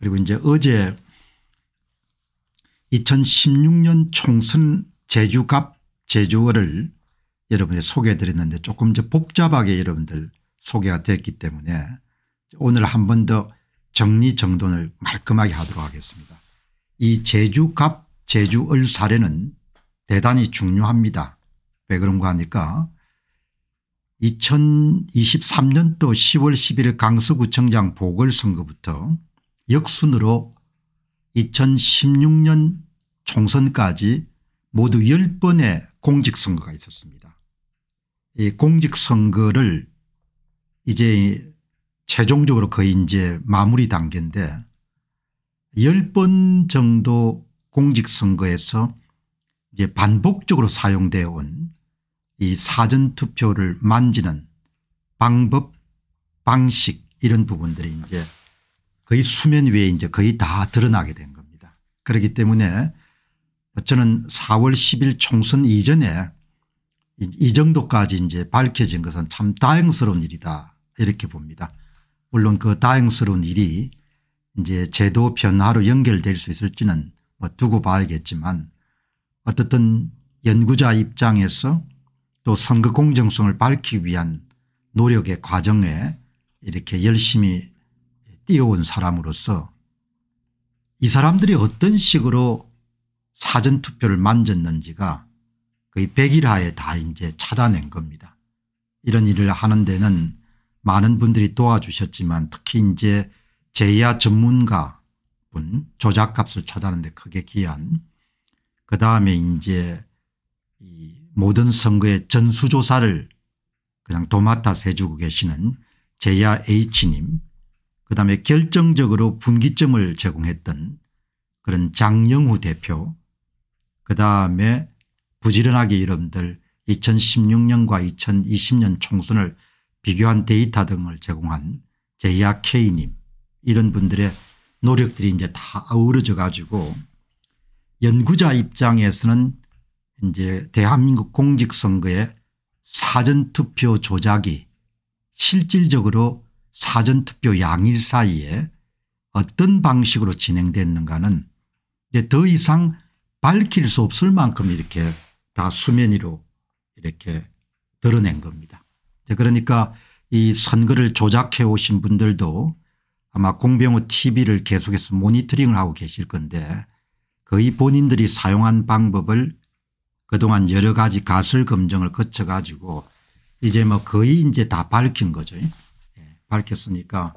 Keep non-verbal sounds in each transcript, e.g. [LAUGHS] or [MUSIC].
그리고 이제 어제 2016년 총선 제주갑 제주어를 여러분에 소개해 드렸는데 조금 더 복잡하게 여러분들 소개가 됐기 때문에 오늘 한 번 더 정리정돈을 말끔하게 하도록 하겠습니다. 이 제주갑 제주을 사례는 대단히 중요합니다. 왜 그런가 하니까 2023년도 10월 11일 강서구청장 보궐선거부터 역순으로 2016년 총선까지 모두 10번의 공직선거가 있었습니다. 이 공직선거를 이제 최종적으로 거의 이제 마무리 단계인데 10번 정도 공직선거에서 이제 반복적으로 사용되어 온 이 사전투표를 만지는 방법 방식 이런 부분들이 이제 거의 수면 위에 이제 거의 다 드러나게 된 겁니다. 그렇기 때문에 저는 4월 10일 총선 이전에 이 정도까지 이제 밝혀진 것은 참 다행스러운 일이다 이렇게 봅니다. 물론 그 다행스러운 일이 이제 제도 변화로 연결될 수 있을지는 뭐 두고 봐야겠지만 어떻든 연구자 입장에서 또 선거 공정성을 밝히기 위한 노력의 과정에 이렇게 열심히 뛰어온 사람으로서 이 사람들이 어떤 식으로 사전투표를 만졌는지가 거의 100일 하에 다 이제 찾아낸 겁니다. 이런 일을 하는 데는 많은 분들이 도와주셨지만 특히 이제 제야 전문가 분 조작값을 찾아는 데 크게 기한 그 다음에 이제 이 모든 선거의 전수조사를 그냥 도맡아서 주고 계시는 제야 H님 그다음에 결정적으로 분기점을 제공했던 그런 장영우 대표 그다음에 부지런하게 이름들 2016년과 2020년 총선을 비교한 데이터 등을 제공한 제이 K님 이런 분들의 노력들이 이제 다 어우러져 가지고 연구자 입장에서는 이제 대한민국 공직선거의 사전투표 조작이 실질적으로 사전투표 양일 사이에 어떤 방식으로 진행됐는가는 이제 더 이상 밝힐 수 없을 만큼 이렇게 다 수면 위로 이렇게 드러낸 겁니다. 그러니까 이 선거를 조작해 오신 분들도 아마 공병호 tv를 계속해서 모니터링을 하고 계실 건데 거의 본인들이 사용한 방법을 그동안 여러 가지 가설 검증을 거쳐 가지고 이제 뭐 거의 이제 다 밝힌 거죠. 밝혔으니까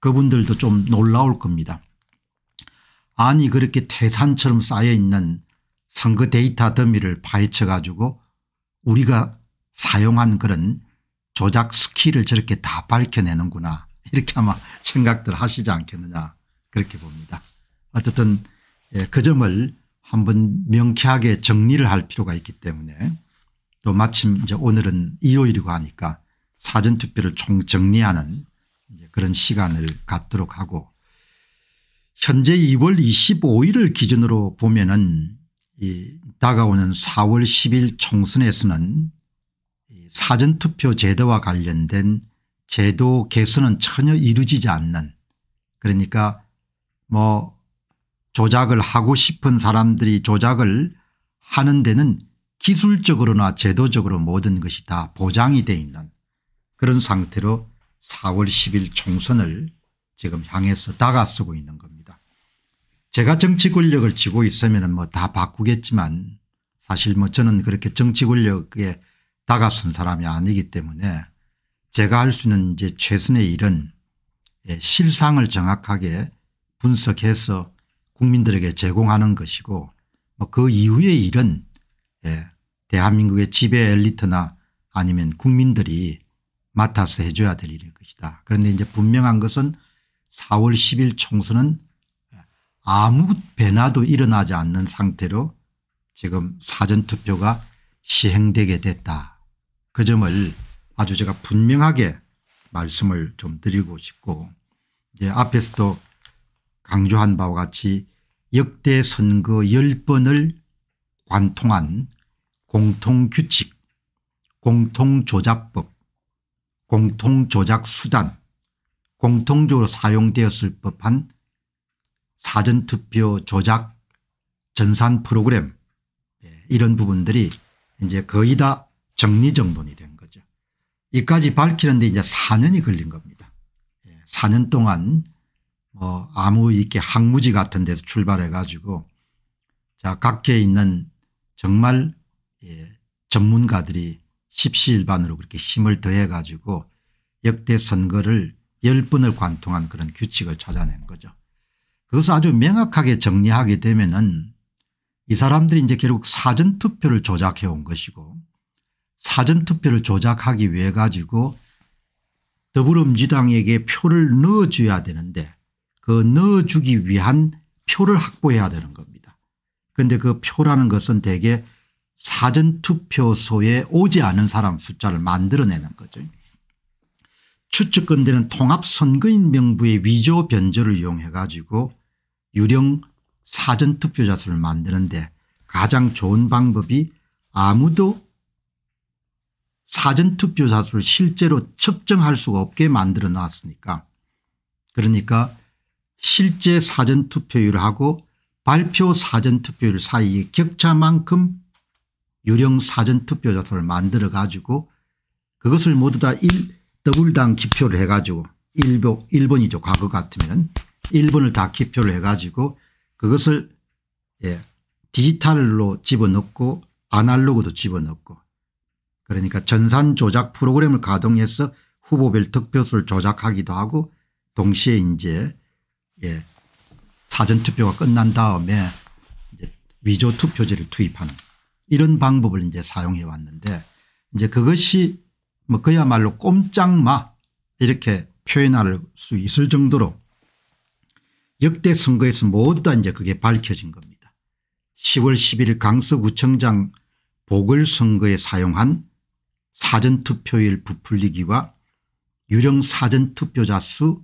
그분들도 좀 놀라울 겁니다. 안이 그렇게 태산처럼 쌓여있는 선거 데이터 더미를 파헤쳐 가지고 우리가 사용한 그런 조작 스킬을 저렇게 다 밝혀내는구나 [LAUGHS] 이렇게 아마 생각들 하시지 않겠느냐 그렇게 봅니다. 어쨌든 예, 그 점을 한번 명쾌하게 정리를 할 필요가 있기 때문에 또 마침 이제 오늘은 일요일이고 하니까 사전투표를 총정리하는 이제 그런 시간을 갖도록 하고 현재 2월 25일을 기준으로 보면은 이 다가오는 4월 10일 총선에서는 사전투표 제도와 관련된 제도 개선은 전혀 이루어지지 않는 그러니까 뭐 조작을 하고 싶은 사람들이 조작을 하는 데는 기술적으로나 제도적으로 모든 것이 다 보장이 돼 있는 그런 상태로 4월 10일 총선을 지금 향해서 다가쓰고 있는 겁니다. 제가 정치 권력을 쥐고 있으면 뭐 다 바꾸겠지만 사실 뭐 저는 그렇게 정치 권력에 다가선 사람이 아니기 때문에 제가 할 수 있는 이제 최선의 일은 예, 실상을 정확하게 분석해서 국민들에게 제공하는 것이고 뭐그 이후의 일은 예, 대한민국의 지배 엘리트나 아니면 국민들이 맡아서 해줘야 될 일일 것이다. 그런데 이제 분명한 것은 4월 10일 총선은 아무 변화도 일어나지 않는 상태로 지금 사전투표가 시행되게 됐다. 그 점을 아주 제가 분명하게 말씀을 좀 드리고 싶고 이제 앞에서도 강조한 바와 같이 역대 선거 10번을 관통한 공통규칙, 공통조작법, 공통조작 수단 공통적으로 사용되었을 법한 사전투표 조작 전산 프로그램 예, 이런 부분들이 이제 거의 다 정리정돈이 된 거죠. 이까지 밝히는데 이제 4년이 걸린 겁니다. 4년 예, 동안 뭐 아무 이렇게 항무지 같은 데서 출발해 가지고 자 각계에 있는 정말 예, 전문가들이 십시일반으로 그렇게 힘을 더해 가지고 역대 선거를 10번을 관통한 그런 규칙을 찾아낸 거죠. 그것을 아주 명확하게 정리하게 되면은 이 사람들이 이제 결국 사전투표를 조작해 온 것이고 사전투표를 조작하기 위해 가지고 더불어민주당에게 표를 넣어줘야 되는데 그 넣어주기 위한 표를 확보해야 되는 겁니다. 그런데 그 표라는 것은 대개 사전투표소에 오지 않은 사람 숫자를 만들어내는 거죠. 추측건대는 통합선거인 명부의 위조 변조를 이용해 가지고 유령 사전투표자 수를 만드는데 가장 좋은 방법이 아무도 사전투표자 수를 실제로 측정할 수가 없게 만들어 놨으니까 그러니까 실제 사전투표율하고 발표 사전투표율 사이의 격차만큼 유령 사전 투표자소를 만들어 가지고 그것을 모두 다 일, 더블당 기표를 해가지고 일본, 일본이죠. 과거 같으면 일본을 다 기표를 해가지고 그것을 예, 디지털로 집어넣고 아날로그도 집어넣고 그러니까 전산 조작 프로그램을 가동해서 후보별 득표수를 조작하기도 하고 동시에 이제 예, 사전투표가 끝난 다음에 이제 위조 투표제를 투입하는 이런 방법을 이제 사용해 왔는데 이제 그것이 뭐 그야말로 꼼짝마 이렇게 표현할 수 있을 정도로 역대 선거에서 모두 다 이제 그게 밝혀진 겁니다. 10월 11일 강서구청장 보궐선거에 사용한 사전투표일 부풀리기와 유령 사전투표자 수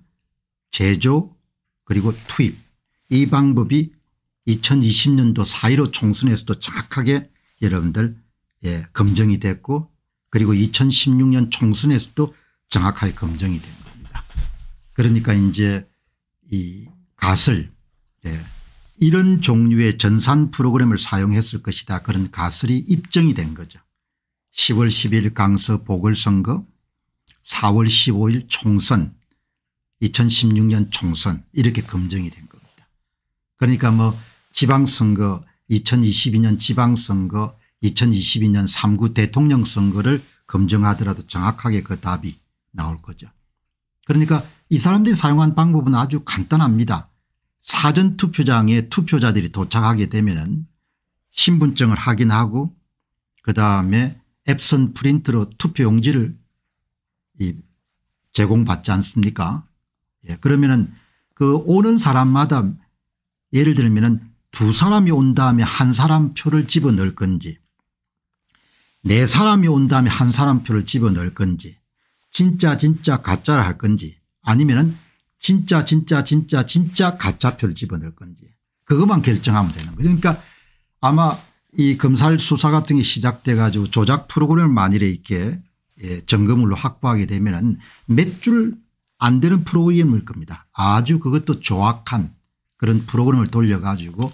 제조 그리고 투입 이 방법이 2020년도 4.15 총선에서도 정확하게 여러분들 예, 검증이 됐고 그리고 2016년 총선에서도 정확하게 검증이 된 겁니다. 그러니까 이제 이 가설 예, 이런 종류의 전산 프로그램을 사용했을 것이다 그런 가설이 입증이 된 거죠. 10월 10일 강서 보궐선거 4월 15일 총선 2016년 총선 이렇게 검증이 된 겁니다. 그러니까 뭐 지방선거 2022년 지방선거 2022년 3구 대통령 선거를 검증하더라도 정확하게 그 답이 나올 거죠. 그러니까 이 사람들이 사용한 방법은 아주 간단합니다. 사전투표장에 투표자들이 도착하게 되면 신분증을 확인하고 그다음에 앱선 프린트로 투표용지를 제공받지 않습니까 예, 그러면 은그 오는 사람마다 예를 들면 은두 사람이 온 다음에 한 사람 표를 집어넣을 건지 네 사람이 온 다음에 한 사람 표를 집어넣을 건지 진짜 진짜 가짜를 할 건지 아니면 은 진짜 진짜 진짜 진짜 가짜 표를 집어넣을 건지 그것만 결정하면 되는 거죠. 그러니까 아마 이 검찰 수사 같은 게 시작돼 가지고 조작 프로그램을 만일에 있게 예, 점검으로 확보하게 되면 은몇 줄 안 되는 프로그램일 겁니다. 아주 그것도 조악한 그런 프로그램을 돌려가지고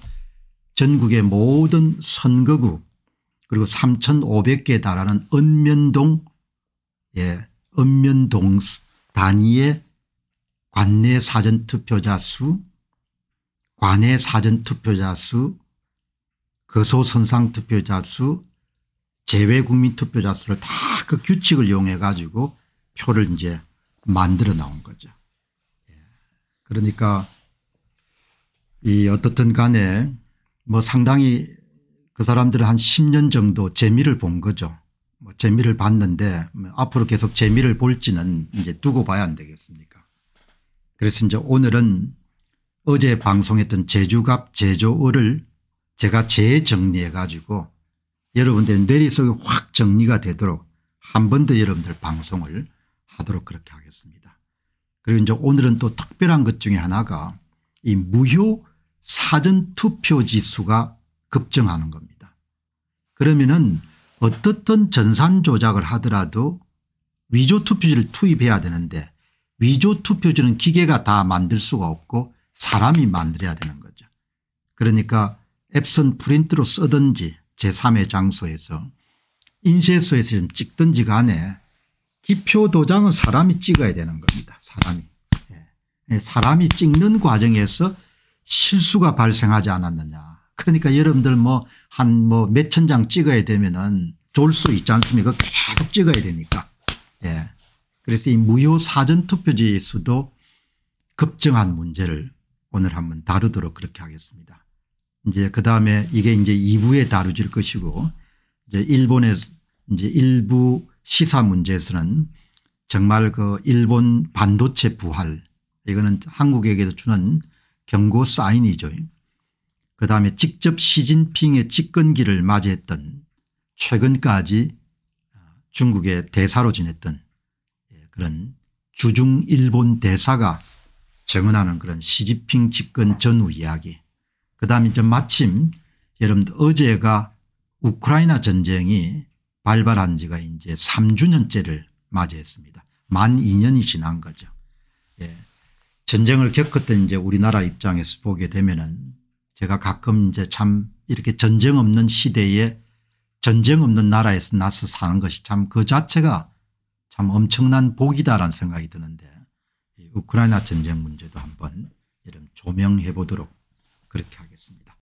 전국의 모든 선거구 그리고 3500개에 달하는 읍면동 예, 읍면동 단위의 관내 사전투표자 수 관내 사전투표자 수 거소선상 투표자 수 제외국민 투표자 수를 다 그 규칙을 이용해 가지고 표를 이제 만들어 나온 거죠. 예. 그러니까 이 어떻든 간에 뭐 상당히 그 사람들은 한 10년 정도 재미를 본 거죠. 뭐 재미를 봤는데 뭐 앞으로 계속 재미를 볼지는 이제 두고 봐야 안 되겠습니까. 그래서 이제 오늘은 어제 방송했던 제주갑 제조어를 제가 재정리해 가지고 여러분들의 뇌리 속에 확 정리가 되도록 한 번 더 여러분들 방송을 하도록 그렇게 하겠습니다. 그리고 이제 오늘은 또 특별한 것 중에 하나가 이 무효 사전투표 지수가 급증하는 겁니다. 그러면은 어떻든 전산 조작을 하더라도 위조투표지를 투입해야 되는데 위조투표지는 기계가 다 만들 수가 없고 사람이 만들어야 되는 거죠. 그러니까 앱선 프린트로 쓰든지 제3의 장소에서 인쇄소에서 찍든지 간에 기표 도장은 사람이 찍어야 되는 겁니다. 사람이. 예. 예, 사람이 찍는 과정에서 실수가 발생하지 않았느냐. 그러니까 여러분들 뭐 한 뭐 몇 천 장 찍어야 되면은 졸 수 있지 않습니까? 계속 찍어야 되니까. 예. 그래서 이 무효 사전투표지 수도 급증한 문제를 오늘 한번 다루도록 그렇게 하겠습니다. 이제 그 다음에 이게 이제 2부에 다루질 것이고 이제 일본의 이제 일부 시사 문제에서는 정말 그 일본 반도체 부활 이거는 한국에게도 주는 경고 사인이죠. 그다음에 직접 시진핑의 집권기를 맞이했던 최근까지 중국의 대사로 지냈던 예, 그런 주중 일본 대사가 증언하는 그런 시진핑 집권 전후 이야기 그다음에 이제 마침 여러분들 어제가 우크라이나 전쟁이 발발한 지가 이제 3주년째를 맞이했습니다. 만 2년이 지난 거죠. 전쟁을 겪었던 이제 우리나라 입장에서 보게 되면은 제가 가끔 이제 참 이렇게 전쟁 없는 시대에 전쟁 없는 나라에서 나서 사는 것이 참 그 자체가 참 엄청난 복이다라는 생각이 드는데 우크라이나 전쟁 문제도 한번 이런 조명해 보도록 그렇게 하겠습니다.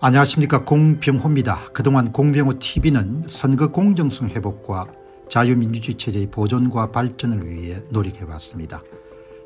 안녕하십니까 공병호입니다. 그동안 공병호 tv는 선거 공정성 회복과 자유민주주의 체제의 보존과 발전을 위해 노력해왔습니다.